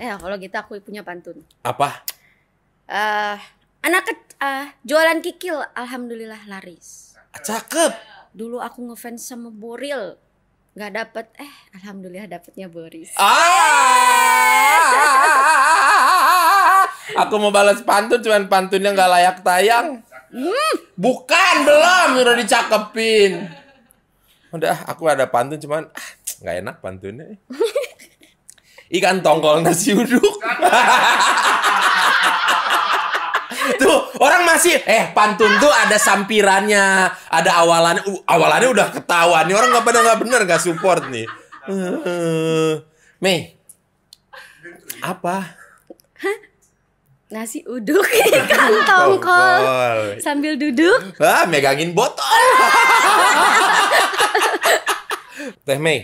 Ya kalau kita gitu aku punya pantun. Apa? Uh, anak ke, uh, jualan kikil alhamdulillah laris. Ah, cakep. Dulu aku ngefans sama Boril. Gak dapet, eh alhamdulillah dapetnya Boris. Ah! aku mau balas pantun cuman pantunnya nggak layak tayang. Hmm. Bukan belum udah dicakepin. Udah aku ada pantun cuman ah, nggak enak pantunnya. ikan tongkol nasi uduk. tuh orang masih eh pantun tuh ada sampirannya, ada awalannya, uh, awalannya udah ketawa nih orang nggak pada nggak bener nggak support nih. Uh, Mei, apa? Nasi uduk ikan tongkol sambil duduk. Ah, megangin botol. Teh Mei,